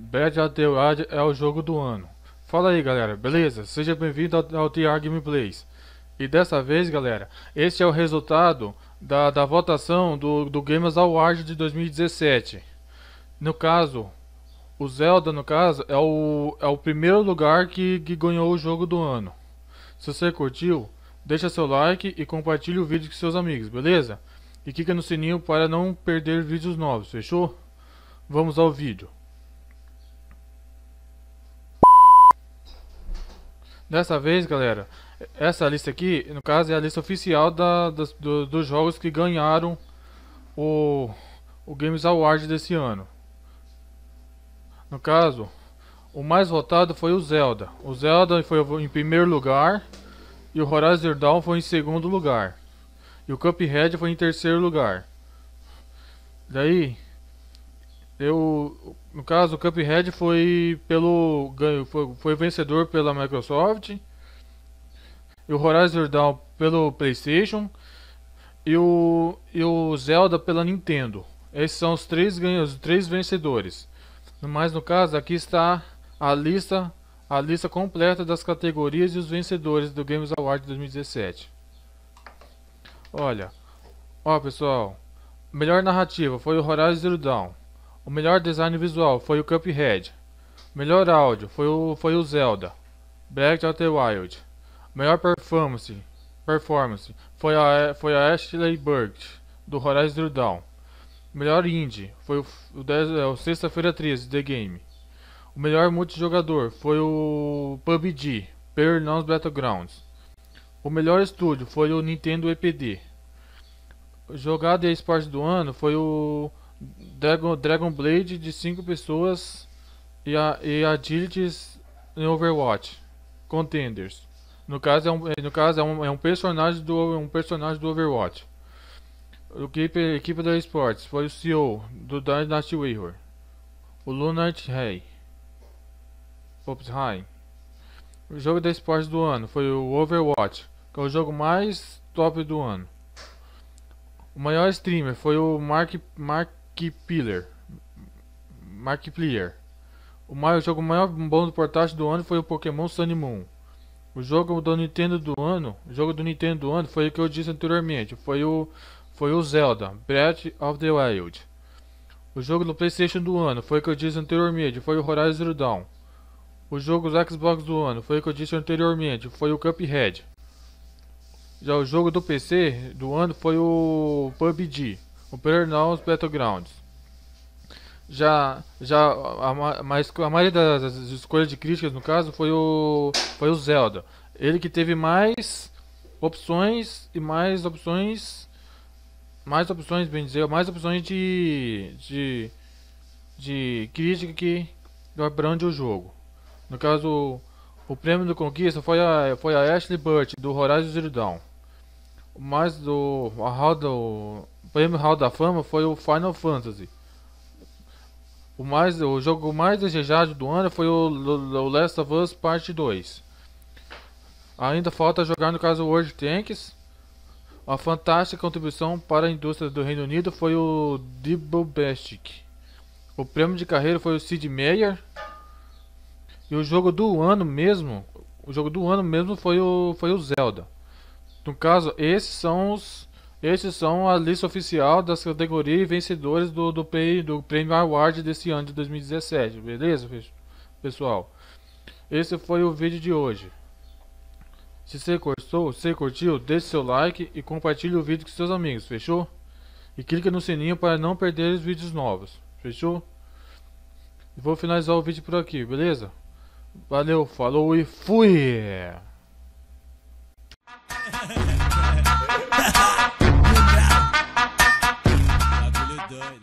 Bad at the Wild é o jogo do ano. Fala aí galera, beleza? Seja bem-vindo ao, TR Gameplays. E dessa vez galera, este é o resultado da, da votação do, do Gamers Award de 2017. No caso, o Zelda no caso é o, é o primeiro lugar que, que ganhou o jogo do ano. Se você curtiu, deixa seu like e compartilhe o vídeo com seus amigos, beleza? E clica no sininho para não perder vídeos novos, fechou? Vamos ao vídeo. Dessa vez, galera, essa lista aqui, no caso, é a lista oficial da, das, do, dos jogos que ganharam o, o Games Award desse ano. No caso, o mais votado foi o Zelda. O Zelda foi em primeiro lugar e o Horizon Dawn foi em segundo lugar. E o Cuphead foi em terceiro lugar. Daí, eu no caso, o Cuphead foi pelo ganho, foi, foi vencedor pela Microsoft. E o Horizon Dawn pelo PlayStation e o, e o Zelda pela Nintendo. Esses são os três ganhos, os três vencedores. Mas no caso, aqui está a lista, a lista completa das categorias e os vencedores do Games Award 2017. Olha, ó pessoal, melhor narrativa foi o Horizon Zero Dawn. O melhor design visual foi o Cuphead. O melhor áudio foi o, foi o Zelda. Breath of the Wild. O melhor performance, performance foi, a, foi a Ashley Burke, do Horizon Zero Dawn. O melhor indie foi o, o, é, o Sexta-feira 13, The Game. O melhor multijogador foi o PUBG, Pernambuco Battlegrounds. O melhor estúdio foi o Nintendo EPD. Jogada e esporte do ano foi o Dragon, Dragon Blade de 5 pessoas e a, e a Digits em Overwatch. Contenders. No caso é um, é, no caso é um, é um personagem do um personagem do Overwatch. equipe, equipe da Esportes foi o CEO do Dynasty Warrior, o Lunart Rey, High. O jogo da Esportes do ano foi o Overwatch, que é o jogo mais top do ano. O maior streamer foi o Mark, Mark Markiplier. Markiplier. O Mario jogo maior bom do portátil do ano foi o Pokémon Sun Moon. O jogo do Nintendo do ano, o jogo do Nintendo do ano foi o que eu disse anteriormente, foi o foi o Zelda Breath of the Wild. O jogo do PlayStation do ano foi o que eu disse anteriormente, foi o Horizon Zero Dawn. O jogo do Xbox do ano foi o que eu disse anteriormente, foi o Cuphead. Já o jogo do PC do ano foi o PUBG o Operational Battlegrounds. Já, já a, mas a maioria das escolhas de críticas, no caso, foi o, foi o Zelda. Ele que teve mais opções e mais opções mais opções bem dizer mais opções de de, de crítica que abrange o jogo no caso o prêmio do conquista foi a foi a Ashley Burt do Horizon Zero Dawn mais do a Haldle prêmio Hall da Fama foi o Final Fantasy. O, mais, o jogo mais desejado do ano foi o, o Last of Us Parte 2. Ainda falta jogar no caso World Tanks. Uma fantástica contribuição para a indústria do Reino Unido foi o Dibobastic. O prêmio de carreira foi o Sid Meier. E o jogo do ano mesmo, o jogo do ano mesmo foi o foi o Zelda. No caso, esses são os esses são a lista oficial das categorias e vencedores do, do, prêmio, do prêmio Award desse ano de 2017, beleza, pessoal? Esse foi o vídeo de hoje. Se você gostou, se curtiu, deixe seu like e compartilhe o vídeo com seus amigos, fechou? E clica no sininho para não perder os vídeos novos, fechou? vou finalizar o vídeo por aqui, beleza? Valeu, falou e fui! doido.